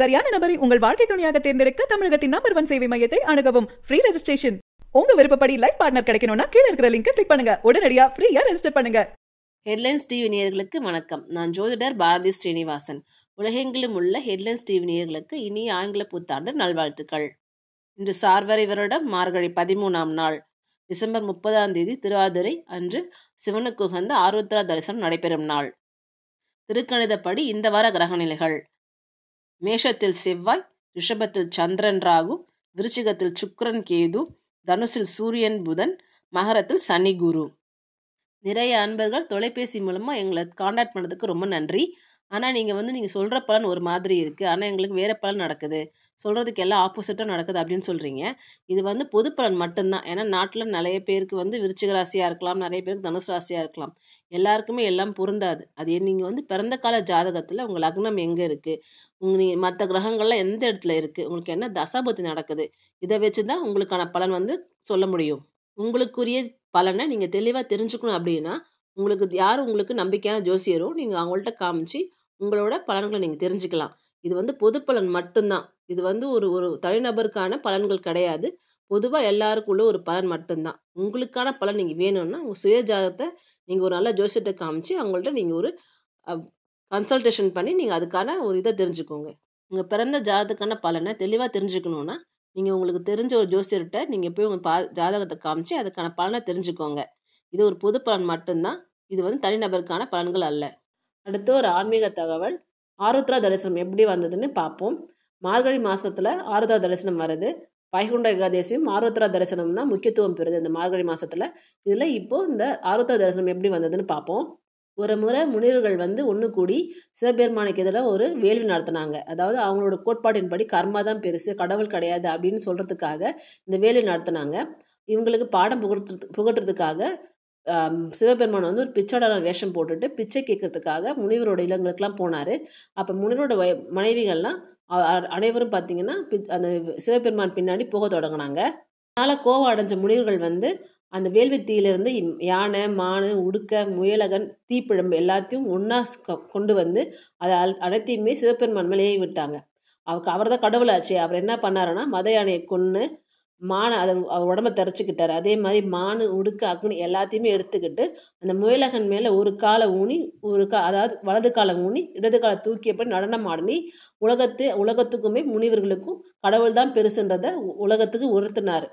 சரியான நபரை உங்கள் வாழ்க்கை துணையாக தேர்ந்தெடுக்க தமிழகத்தின் நம்பர் ஒன் சேவை மையத்தை அணுகவும் ஃப்ரீ ரெஜிஸ்ட்ரேஷன் உங்க விருப்பப்படி லைஃப் பார்ட்னர் கிடைக்கணும்னா கீழே இருக்கிற லிங்க் கிளிக் பண்ணுங்க உடனடியா ஃப்ரீயா ரெஜிஸ்டர் பண்ணுங்க ஹெட்லைன்ஸ் டிவி நேயர்களுக்கு வணக்கம் நான் ஜோதிடர் பாரதி ஸ்ரீனிவாசன் உலகெங்கிலும் உள்ள ஹெட்லைன்ஸ் டிவி நேயர்களுக்கு இனிய ஆங்கில புத்தாண்டு நல்வாழ்த்துக்கள் இன்று சார்வரை வருடம் மார்கழி பதிமூணாம் நாள் டிசம்பர் முப்பதாம் தேதி திருவாதிரை அன்று சிவனுக்கு உகந்த ஆருத்ரா தரிசனம் நடைபெறும் நாள் திருக்கணிதப்படி இந்த வார கிரக நிலைகள் மேஷத்தில் செவ்வாய் ரிஷபத்தில் சந்திரன் ராகு விருச்சிகத்தில் சுக்கரன் கேது தனுசில் சூரியன் புதன் மகரத்தில் சனி குரு நிறைய அன்பர்கள் தொலைபேசி மூலமாக எங்களை காண்டாக்ட் பண்ணதுக்கு ரொம்ப நன்றி ஆனால் நீங்கள் வந்து நீங்கள் சொல்கிற பலன் ஒரு மாதிரி இருக்குது ஆனால் எங்களுக்கு வேறு பலன் நடக்குது சொல்கிறதுக்கு எல்லாம் ஆப்போசிட்டாக நடக்குது அப்படின்னு சொல்கிறீங்க இது வந்து பொது பலன் மட்டும்தான் ஏன்னா நாட்டில் நிறைய பேருக்கு வந்து விருச்சிக ராசியாக இருக்கலாம் நிறைய பேருக்கு தனுசு ராசியாக இருக்கலாம் எல்லாருக்குமே எல்லாம் பொருந்தாது அது நீங்கள் வந்து பிறந்த கால ஜாதகத்தில் உங்கள் லக்னம் எங்கே இருக்குது உங்கள் நீ மற்ற கிரகங்கள்லாம் எந்த இடத்துல இருக்குது உங்களுக்கு என்ன தசாபத்தி நடக்குது இதை வச்சு தான் உங்களுக்கான பலன் வந்து சொல்ல முடியும் உங்களுக்குரிய பலனை நீங்கள் தெளிவாக தெரிஞ்சுக்கணும் அப்படின்னா உங்களுக்கு யார் உங்களுக்கு நம்பிக்கையான ஜோசியரோ நீங்கள் அவங்கள்ட்ட காமிச்சு உங்களோட பலன்களை நீங்கள் தெரிஞ்சுக்கலாம் இது வந்து பொது பலன் மட்டும்தான் இது வந்து ஒரு ஒரு தனிநபருக்கான பலன்கள் கிடையாது பொதுவாக எல்லாருக்குள்ள ஒரு பலன் மட்டும்தான் உங்களுக்கான பலன் நீங்கள் வேணும்னா உங்கள் சுய நீங்கள் ஒரு நல்ல ஜோசியத்தை காமிச்சு அவங்கள்ட்ட நீங்கள் ஒரு கன்சல்டேஷன் பண்ணி நீங்கள் அதுக்கான ஒரு இதை தெரிஞ்சுக்கோங்க உங்கள் பிறந்த ஜாதகத்துக்கான பலனை தெளிவாக தெரிஞ்சுக்கணுன்னா நீங்கள் உங்களுக்கு தெரிஞ்ச ஒரு ஜோசியர்கிட்ட நீங்கள் போய் உங்கள் பா ஜாதகத்தை காமிச்சு அதுக்கான பலனை தெரிஞ்சுக்கோங்க இது ஒரு பொது பலன் மட்டும்தான் இது வந்து தனிநபருக்கான பலன்கள் அல்ல அடுத்து ஒரு ஆன்மீக தகவல் ஆருத்ரா தரிசனம் எப்படி வந்ததுன்னு பார்ப்போம் மார்கழி மாதத்தில் ஆருத்ரா தரிசனம் வருது வைகுண்ட ஏகாதேசியும் ஆருத்ரா தரிசனம் தான் முக்கியத்துவம் பெறுது இந்த மார்கழி மாதத்தில் இதில் இப்போது இந்த ஆருத்ரா தரிசனம் எப்படி வந்ததுன்னு பார்ப்போம் ஒரு முறை முனிவர்கள் வந்து ஒன்று கூடி சிவபெருமானுக்கு எதிராக ஒரு வேள்வி நடத்தினாங்க அதாவது அவங்களோட கோட்பாட்டின்படி கர்மா தான் பெருசு கடவுள் கிடையாது அப்படின்னு சொல்கிறதுக்காக இந்த வேள்வி நடத்தினாங்க இவங்களுக்கு பாடம் புகட்டுறது புகட்டுறதுக்காக சிவபெருமான் வந்து ஒரு பிச்சோடரான வேஷம் போட்டுட்டு பிச்சை கேட்கறதுக்காக முனிவரோட இல்லங்களுக்கெல்லாம் போனார் அப்போ முனிவரோட வய மனைவிகள்லாம் அனைவரும் பார்த்தீங்கன்னா அந்த சிவபெருமான் பின்னாடி போக தொடங்கினாங்க அதனால் கோவம் அடைஞ்ச முனிவர்கள் வந்து அந்த வேள்வி யானை மானு உடுக்க முயலகன் தீப்பிழம்பு எல்லாத்தையும் ஒன்றா கொண்டு வந்து அதை அனைத்தையுமே சிவபெருமான் மேலேயே விட்டாங்க அவருக்கு அவர் தான் கடவுளாச்சு அவர் என்ன பண்ணாருன்னா மத யானையை கொன்று மானை அதை உடம்ப தரைச்சிக்கிட்டாரு அதே மாதிரி மானு உடுக்கு அக்னி எல்லாத்தையுமே எடுத்துக்கிட்டு அந்த முயலகன் மேலே ஒரு காலை ஊனி ஒரு கா அதாவது வலது காலை ஊனி இடது காலை தூக்கியப்படி நடனம் ஆடி உலகத்து உலகத்துக்குமே முனிவர்களுக்கும் கடவுள் தான் பெருசுன்றதை உலகத்துக்கு உணர்த்தினார்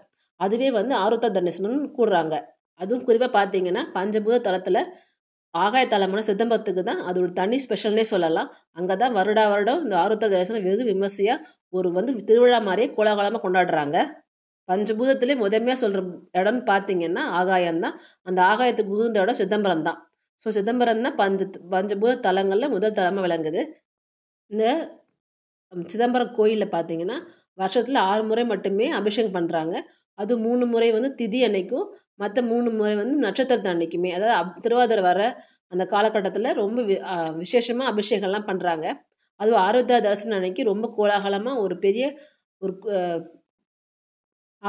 அதுவே வந்து ஆருத்த தண்டேசனம்னு கூடுறாங்க அதுவும் குறிப்பாக பார்த்தீங்கன்னா பஞ்சபூத தளத்தில் ஆகாய தலமான சிதம்பரத்துக்கு தான் அது ஒரு தனி ஸ்பெஷல்னே சொல்லலாம் அங்கே தான் வருடா வருடம் இந்த ஆருத்த தரிசனம் வெகு விமர்சையாக ஒரு வந்து திருவிழா மாதிரியே கோலாகலமாக கொண்டாடுறாங்க பஞ்சபூதத்திலே முதன்மையாக சொல்கிற இடம்னு பார்த்தீங்கன்னா ஆகாயம் தான் அந்த ஆகாயத்துக்கு உகுந்த இடம் சிதம்பரம் தான் ஸோ சிதம்பரம் தான் பஞ்ச பஞ்சபூத தலங்களில் முதல் தலமாக விளங்குது இந்த சிதம்பரம் கோயிலில் பார்த்தீங்கன்னா வருஷத்தில் ஆறு முறை மட்டுமே அபிஷேகம் பண்ணுறாங்க அது மூணு முறை வந்து திதி அன்னைக்கும் மற்ற மூணு முறை வந்து நட்சத்திரத்தை அன்னைக்குமே அதாவது திருவாதிரை வர அந்த காலகட்டத்தில் ரொம்ப விசேஷமாக அபிஷேகம்லாம் பண்ணுறாங்க அதுவும் ஆரோக்கிய தரிசனம் அன்னைக்கு ரொம்ப கோலாகலமாக ஒரு பெரிய ஒரு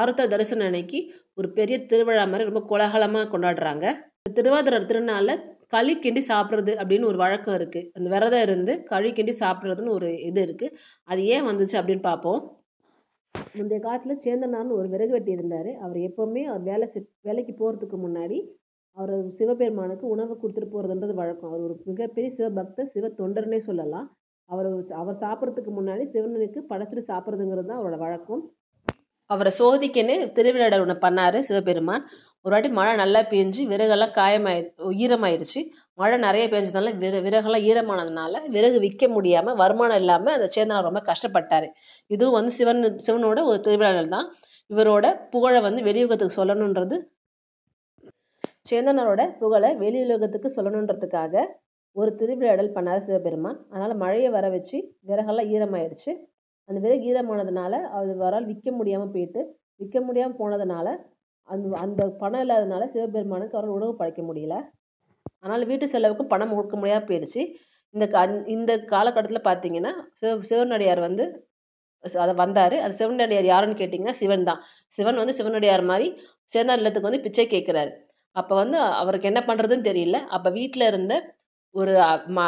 ஆர்த்த தரிசனம் அன்னைக்கு ஒரு பெரிய திருவிழா மாதிரி ரொம்ப கோலாகலமாக கொண்டாடுறாங்க திருவாதிரர் திருநாளில் களி கிண்டி சாப்பிட்றது அப்படின்னு ஒரு வழக்கம் இருக்குது அந்த விரதம் இருந்து களி கிண்டி சாப்பிட்றதுன்னு ஒரு இது இருக்குது அது ஏன் வந்துச்சு அப்படின்னு பார்ப்போம் முந்தைய காலத்தில் சேந்தனார்னு ஒரு விறகு வெட்டி இருந்தார் அவர் எப்போவுமே அவர் வேலை வேலைக்கு போகிறதுக்கு முன்னாடி அவர் சிவபெருமானுக்கு உணவு கொடுத்துட்டு போகிறதுன்றது வழக்கம் அவர் ஒரு மிகப்பெரிய சிவபக்தர் சிவ தொண்டர்னே சொல்லலாம் அவர் அவர் சாப்பிட்றதுக்கு முன்னாடி சிவனுக்கு படைச்சிட்டு சாப்பிட்றதுங்கிறது தான் அவரோட வழக்கம் அவரை சோதிக்கன்னு திருவிளையாடல் ஒன்று பண்ணார் சிவபெருமான் ஒரு வாட்டி மழை நல்லா பெஞ்சு விறகெல்லாம் காயமாயிரு ஈரமாயிருச்சு மழை நிறைய பெஞ்சதுனால விற விறகெல்லாம் ஈரமானதுனால விறகு விற்க முடியாமல் வருமானம் இல்லாமல் அந்த சேந்தனார் ரொம்ப கஷ்டப்பட்டார் இதுவும் வந்து சிவன் சிவனோட ஒரு திருவிழாடல் தான் இவரோட புகழை வந்து வெளியுகத்துக்கு சொல்லணுன்றது சேந்தனரோட புகழை வெளியுலகத்துக்கு சொல்லணுன்றதுக்காக ஒரு திருவிழாடல் பண்ணார் சிவபெருமான் அதனால் மழையை வர வச்சு விறகெல்லாம் ஈரமாயிடுச்சு அந்த விறகு ஈரமானதுனால அது வரால் விற்க முடியாமல் போயிட்டு விற்க முடியாமல் போனதுனால அந்த அந்த பணம் இல்லாததுனால சிவபெருமானுக்கு அவரால் உணவு படைக்க முடியல அதனால் வீட்டு செலவுக்கும் பணம் கொடுக்க முடியாமல் போயிடுச்சு இந்த இந்த காலகட்டத்தில் பார்த்தீங்கன்னா சிவ சிவனடியார் வந்து அதை வந்தார் அந்த சிவனடியார் யாருன்னு கேட்டிங்கன்னா சிவன் தான் சிவன் வந்து சிவனடியார் மாதிரி சிவனார் இல்லத்துக்கு வந்து பிச்சை கேட்குறாரு அப்போ வந்து அவருக்கு என்ன பண்ணுறதுன்னு தெரியல அப்போ வீட்டில் இருந்த ஒரு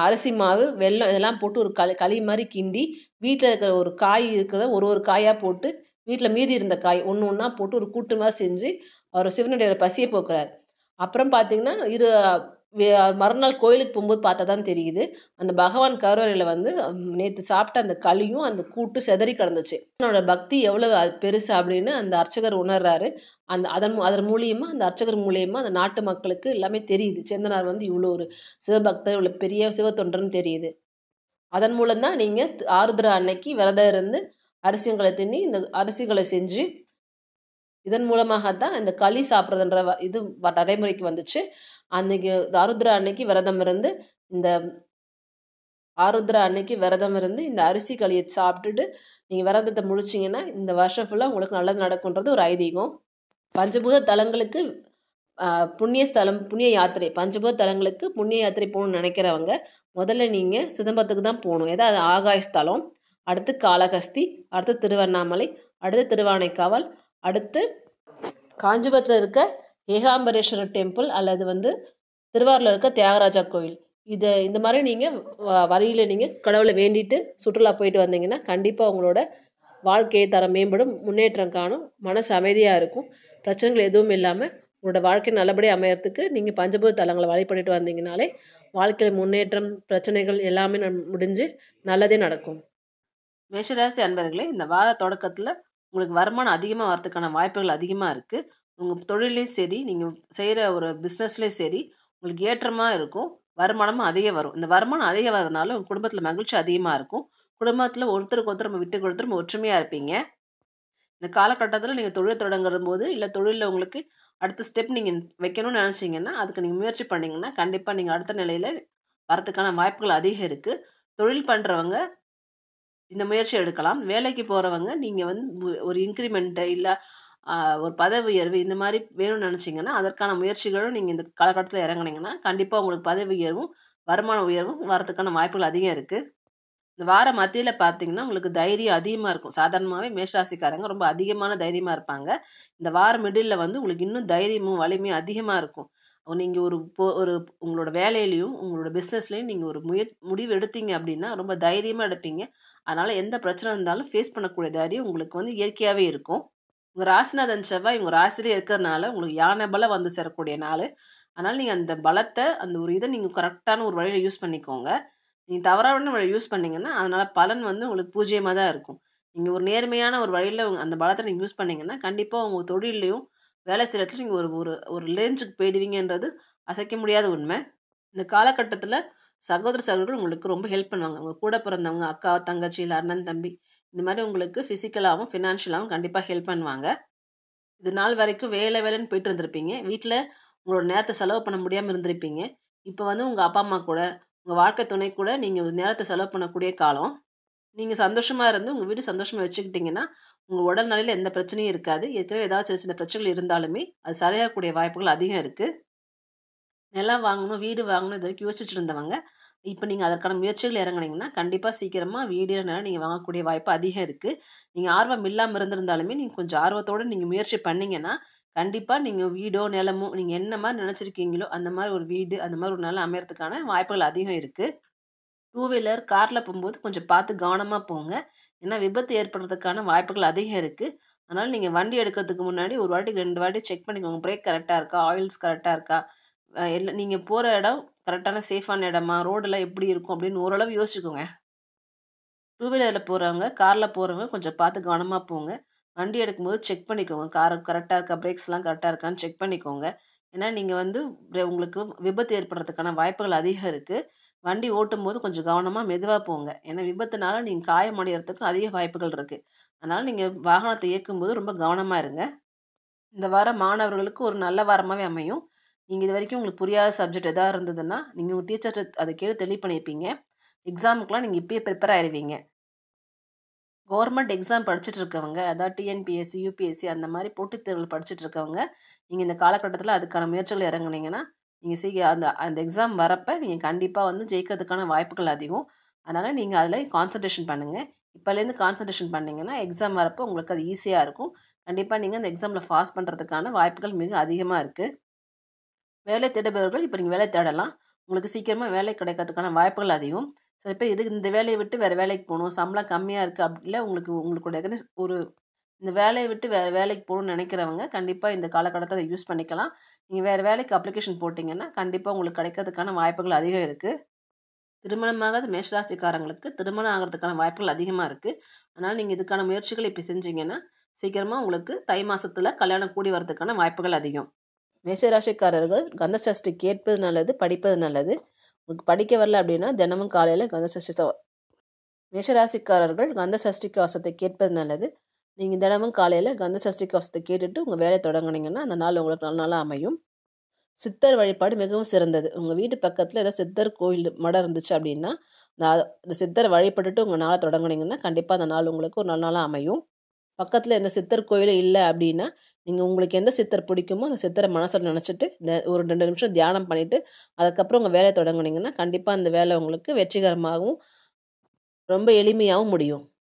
அரிசி மாவு வெள்ளம் இதெல்லாம் போட்டு ஒரு களி களி மாதிரி கிண்டி வீட்டில் இருக்கிற ஒரு காய் இருக்கிறத ஒரு ஒரு காயாக போட்டு வீட்டில் மீதி இருந்த காய் ஒன்று ஒன்றா போட்டு ஒரு கூட்டு மாதிரி செஞ்சு அவர் சிவனுடைய பசியை போக்குறார் அப்புறம் பார்த்தீங்கன்னா இரு மறுநாள் கோயிலுக்கு போகும்போது பார்த்தா தான் தெரியுது அந்த பகவான் கருவறையில் வந்து நேற்று சாப்பிட்ட அந்த களியும் அந்த கூட்டு செதறி கிடந்துச்சு என்னோட பக்தி எவ்வளோ பெருசு அப்படின்னு அந்த அர்ச்சகர் உணர்றாரு அந்த அதன் அதன் மூலியமாக அந்த அர்ச்சகர் மூலியமாக அந்த நாட்டு மக்களுக்கு எல்லாமே தெரியுது சேந்தனார் வந்து இவ்வளோ ஒரு சிவபக்தர் இவ்வளோ பெரிய சிவத்தொண்டர்னு தெரியுது அதன் மூலம் தான் நீங்கள் ஆருத்ரா அன்னைக்கு விரதம் இருந்து அரிசியங்களை தின்னி இந்த அரிசிகளை செஞ்சு இதன் மூலமாக தான் இந்த களி சாப்பிட்றதுன்ற இது நடைமுறைக்கு வந்துச்சு அன்னைக்கு ஆருத்ரா அன்னைக்கு விரதம் இருந்து இந்த ஆருத்ரா அன்னைக்கு விரதம் இருந்து இந்த அரிசி களியை சாப்பிட்டுட்டு நீங்கள் விரதத்தை முடிச்சிங்கன்னா இந்த வருஷம் ஃபுல்லாக உங்களுக்கு நல்லது நடக்கும்ன்றது ஒரு ஐதீகம் பஞ்சபூத தலங்களுக்கு புண்ணிய ஸ்தலம் புண்ணிய யாத்திரை பஞ்சபூத தலங்களுக்கு புண்ணிய யாத்திரை போகணும்னு நினைக்கிறவங்க முதல்ல நீங்கள் சிதம்பரத்துக்கு தான் போகணும் ஏதாவது ஆகாயஸ்தலம் அடுத்து காளகஸ்தி அடுத்து திருவண்ணாமலை அடுத்து திருவானைக்காவல் அடுத்து காஞ்சிபுரத்தில் இருக்க ஏகாம்பரேஸ்வரர் டெம்பிள் அல்லது வந்து திருவாரூரில் இருக்க தியாகராஜா கோயில் இது இந்த மாதிரி நீங்கள் வரியில் நீங்கள் கடவுளை வேண்டிட்டு சுற்றுலா போயிட்டு வந்தீங்கன்னா கண்டிப்பாக உங்களோட வாழ்க்கையை தரம் மேம்படும் முன்னேற்றம் காணும் மனசு அமைதியாக இருக்கும் பிரச்சனைகள் எதுவும் இல்லாமல் உங்களோட வாழ்க்கை நல்லபடியாக அமையறதுக்கு நீங்கள் பஞ்சபூத தலங்களை வழிபட்டுட்டு வந்தீங்கனாலே வாழ்க்கையில் முன்னேற்றம் பிரச்சனைகள் எல்லாமே முடிஞ்சு நல்லதே நடக்கும் மேஷராசி அன்பர்களே இந்த வார தொடக்கத்தில் உங்களுக்கு வருமானம் அதிகமாக வரதுக்கான வாய்ப்புகள் அதிகமாக இருக்குது உங்கள் தொழிலையும் சரி நீங்கள் செய்கிற ஒரு பிஸ்னஸ்லேயும் சரி உங்களுக்கு ஏற்றமாக இருக்கும் வருமானமும் அதிக வரும் இந்த வருமானம் அதிக வரதுனால உங்கள் குடும்பத்தில் மகிழ்ச்சி அதிகமாக இருக்கும் குடும்பத்தில் ஒருத்தருக்கு ஒருத்தர் விட்டு கொடுத்து ஒற்றுமையாக இருப்பீங்க இந்த காலகட்டத்தில் நீங்கள் தொழில் தொடங்கும் போது இல்லை தொழிலில் உங்களுக்கு அடுத்த ஸ்டெப் நீங்கள் வைக்கணும்னு நினச்சிங்கன்னா அதுக்கு நீங்கள் முயற்சி பண்ணிங்கன்னா கண்டிப்பாக நீங்கள் அடுத்த நிலையில் வரத்துக்கான வாய்ப்புகள் அதிகம் இருக்குது தொழில் பண்ணுறவங்க இந்த முயற்சி எடுக்கலாம் வேலைக்கு போகிறவங்க நீங்கள் வந்து ஒரு இன்க்ரிமெண்ட்டு இல்லை ஒரு பதவி உயர்வு இந்த மாதிரி வேணும்னு நினச்சிங்கன்னா அதற்கான முயற்சிகளும் நீங்கள் இந்த காலகட்டத்தில் இறங்குனீங்கன்னா கண்டிப்பாக உங்களுக்கு பதவி உயர்வும் வருமான உயர்வும் வரத்துக்கான வாய்ப்புகள் அதிகம் இருக்குது இந்த வார மத்தியில் பார்த்தீங்கன்னா உங்களுக்கு தைரியம் அதிகமாக இருக்கும் சாதாரணமாகவே மேஷராசிக்காரங்க ரொம்ப அதிகமான தைரியமாக இருப்பாங்க இந்த வார மிடில் வந்து உங்களுக்கு இன்னும் தைரியமும் வலிமையும் அதிகமாக இருக்கும் நீங்கள் ஒரு போ ஒரு உங்களோட வேலையிலையும் உங்களோட பிஸ்னஸ்லேயும் நீங்கள் ஒரு முய முடிவு எடுத்தீங்க அப்படின்னா ரொம்ப தைரியமாக எடுப்பீங்க அதனால் எந்த பிரச்சனை இருந்தாலும் ஃபேஸ் பண்ணக்கூடிய தைரியம் உங்களுக்கு வந்து இயற்கையாகவே இருக்கும் உங்கள் ராசிநாதன் செவ்வாய் உங்கள் ஆசிரியர் இருக்கிறதுனால உங்களுக்கு யானை பலம் வந்து சேரக்கூடிய நாள் அதனால் நீங்கள் அந்த பலத்தை அந்த ஒரு இதை நீங்கள் கரெக்டான ஒரு வழியில் யூஸ் பண்ணிக்கோங்க நீங்க தவறான யூஸ் பண்ணிங்கன்னா அதனால் பலன் வந்து உங்களுக்கு பூஜ்ஜியமாக தான் இருக்கும். நீங்கள் ஒரு நேர்மையான ஒரு வழியில் அந்த பலத்தை நீங்கள் யூஸ் பண்ணிங்கன்னா கண்டிப்பாக உங்கள் தொழிலையும் வேலை செய்ற இடத்துல ஒரு ஒரு ஒரு லேஞ்சுக்கு போயிடுவீங்கன்றது அசைக்க முடியாத உண்மை. இந்த காலகட்டத்தில் சகோதர, சகோதரிகள் உங்களுக்கு ரொம்ப ஹெல்ப் பண்ணுவாங்க. உங்கள் கூட பிறந்தவங்க, அக்கா, தங்கச்சி, இல்லை அண்ணன், தம்பி இந்த மாதிரி உங்களுக்கு ஃபிசிக்கலாகவும் ஃபினான்ஷியலாகவும் கண்டிப்பாக ஹெல்ப் பண்ணுவாங்க. இது நாள் வரைக்கும் வேலை வேலைன்னு போயிட்டு இருந்திருப்பீங்க. வீட்டில் உங்களோட நேரத்தை செலவு பண்ண முடியாமல் இருந்திருப்பீங்க. இப்போ வந்து உங்கள் அப்பா, அம்மா கூட உங்கள் வாழ்க்கை துணை கூட நீங்கள் நேரத்தை செலவு பண்ணக்கூடிய காலம் நீங்கள் சந்தோஷமாக இருந்து உங்கள் வீடு சந்தோஷமாக வச்சுக்கிட்டிங்கன்னா உங்கள் உடல் நிலையில் எந்த பிரச்சனையும் இருக்காது ஏற்கனவே ஏதாவது சின்ன சின்ன பிரச்சனைகள் இருந்தாலுமே அது சரியாகக்கூடிய வாய்ப்புகள் அதிகம் இருக்குது நிலம் வாங்கணும் வீடு வாங்கணும் இது வரைக்கும் யோசிச்சுட்டு இருந்தவங்க இப்போ நீங்கள் அதற்கான முயற்சிகள் இறங்குனீங்கன்னா கண்டிப்பாக சீக்கிரமாக வீடியோ நிலம் நீங்கள் வாங்கக்கூடிய வாய்ப்பு அதிகம் இருக்குது நீங்கள் ஆர்வம் இல்லாமல் இருந்திருந்தாலுமே நீங்கள் கொஞ்சம் ஆர்வத்தோடு நீங்கள் முயற்சி பண்ணிங்கன்னா கண்டிப்பாக நீங்கள் வீடோ நிலமோ நீங்கள் என்ன மாதிரி நினச்சிருக்கீங்களோ அந்த மாதிரி ஒரு வீடு அந்த மாதிரி ஒரு நிலம் அமையறதுக்கான வாய்ப்புகள் அதிகம் இருக்குது டூ வீலர் காரில் போகும்போது கொஞ்சம் பார்த்து கவனமாக போங்க ஏன்னா விபத்து ஏற்படுறதுக்கான வாய்ப்புகள் அதிகம் இருக்குது அதனால் நீங்கள் வண்டி எடுக்கிறதுக்கு முன்னாடி ஒரு வாட்டி ரெண்டு வாட்டி செக் பண்ணிக்கோங்க பிரேக் கரெக்டாக இருக்கா ஆயில்ஸ் கரெக்டாக இருக்கா எல்லா நீங்கள் போகிற இடம் கரெக்டான சேஃபான இடமா ரோடெல்லாம் எப்படி இருக்கும் அப்படின்னு ஓரளவு யோசிச்சுக்கோங்க டூ வீலரில் போகிறவங்க காரில் போகிறவங்க கொஞ்சம் பார்த்து கவனமாக போங்க வண்டி எடுக்கும்போது செக் பண்ணிக்கோங்க கார் கரெக்டாக இருக்கா பிரேக்ஸ்லாம் கரெக்டாக இருக்கான்னு செக் பண்ணிக்கோங்க ஏன்னா நீங்கள் வந்து உங்களுக்கு விபத்து ஏற்படுறதுக்கான வாய்ப்புகள் அதிகம் இருக்குது வண்டி ஓட்டும் போது கொஞ்சம் கவனமாக மெதுவாக போங்க ஏன்னா விபத்துனால நீங்கள் காயம் அதிக வாய்ப்புகள் இருக்குது அதனால் நீங்கள் வாகனத்தை இயக்கும்போது ரொம்ப கவனமாக இருங்க இந்த வாரம் மாணவர்களுக்கு ஒரு நல்ல வாரமாகவே அமையும் நீங்கள் இது வரைக்கும் உங்களுக்கு புரியாத சப்ஜெக்ட் எதாக இருந்ததுன்னா நீங்கள் உங்கள் டீச்சர்கிட்ட அதை கேட்டு தெளிவு பண்ணியிருப்பீங்க எக்ஸாமுக்கெலாம் நீங்கள் இப்பயே ப்ரிப்பேர் ஆயிடுவீங்க கவர்மெண்ட் எக்ஸாம் படிச்சுட்டு இருக்கவங்க அதாவது டிஎன்பிஎஸ்சி யூபிஎஸ்சி அந்த மாதிரி போட்டித் தேர்வுகள் படிச்சுட்டு இருக்கவங்க நீங்கள் இந்த காலகட்டத்தில் அதுக்கான முயற்சிகள் இறங்குனீங்கன்னா நீங்கள் சீக்கிரம் அந்த அந்த எக்ஸாம் வரப்போ நீங்கள் கண்டிப்பாக வந்து ஜெயிக்கிறதுக்கான வாய்ப்புகள் அதிகம் அதனால் நீங்கள் அதில் கான்சன்ட்ரேஷன் பண்ணுங்கள் இப்போலேருந்து கான்சன்ட்ரேஷன் பண்ணிங்கன்னா எக்ஸாம் வரப்போ உங்களுக்கு அது ஈஸியாக இருக்கும் கண்டிப்பாக நீங்கள் அந்த எக்ஸாமில் பாஸ் பண்ணுறதுக்கான வாய்ப்புகள் மிக அதிகமாக இருக்குது வேலை தேடுபவர்கள் இப்போ நீங்கள் வேலை தேடலாம் உங்களுக்கு சீக்கிரமாக வேலை கிடைக்கிறதுக்கான வாய்ப்புகள் அதிகம் சில பேர் இது இந்த வேலையை விட்டு வேறு வேலைக்கு போகணும் சம்பளம் கம்மியாக இருக்குது அப்படி இல்லை உங்களுக்கு உங்களுடைய ஒரு இந்த வேலையை விட்டு வேறு வேலைக்கு போகணும்னு நினைக்கிறவங்க கண்டிப்பாக இந்த காலகட்டத்தை அதை யூஸ் பண்ணிக்கலாம் நீங்கள் வேறு வேலைக்கு அப்ளிகேஷன் போட்டிங்கன்னா கண்டிப்பாக உங்களுக்கு கிடைக்கிறதுக்கான வாய்ப்புகள் அதிகம் இருக்குது திருமணமாகாத மேஷராசிக்காரங்களுக்கு திருமணம் ஆகிறதுக்கான வாய்ப்புகள் அதிகமாக இருக்குது அதனால் நீங்கள் இதுக்கான முயற்சிகள் இப்போ செஞ்சீங்கன்னா சீக்கிரமாக உங்களுக்கு தை மாதத்தில் கல்யாணம் கூடி வரதுக்கான வாய்ப்புகள் அதிகம் மேஷராசிக்காரர்கள் கந்தசஷ்டி கேட்பது நல்லது படிப்பது நல்லது உங்களுக்கு படிக்க வரல அப்படின்னா தினமும் காலையில் கந்த சஷ்டி மேஷராசிக்காரர்கள் கந்த கவசத்தை கேட்பது நல்லது நீங்கள் தினமும் காலையில் கந்த கவசத்தை கேட்டுட்டு உங்கள் வேலையை தொடங்கினீங்கன்னா அந்த நாள் உங்களுக்கு நல்ல நாளாக அமையும் சித்தர் வழிபாடு மிகவும் சிறந்தது உங்கள் வீட்டு பக்கத்தில் ஏதாவது சித்தர் கோயில் மடம் இருந்துச்சு அப்படின்னா அந்த சித்தர் வழிபட்டுட்டு உங்கள் நாளை தொடங்குனீங்கன்னா கண்டிப்பாக அந்த நாள் உங்களுக்கு ஒரு நல்ல நாளாக அமையும் பக்கத்தில் எந்த சித்தர் கோயில் இல்லை அப்படின்னா நீங்கள் உங்களுக்கு எந்த சித்தர் பிடிக்குமோ அந்த சித்தரை மனசில் நினச்சிட்டு இந்த ஒரு ரெண்டு நிமிஷம் தியானம் பண்ணிவிட்டு அதுக்கப்புறம் உங்கள் வேலையை தொடங்குனீங்கன்னா கண்டிப்பாக அந்த வேலை உங்களுக்கு வெற்றிகரமாகவும் ரொம்ப எளிமையாகவும் முடியும்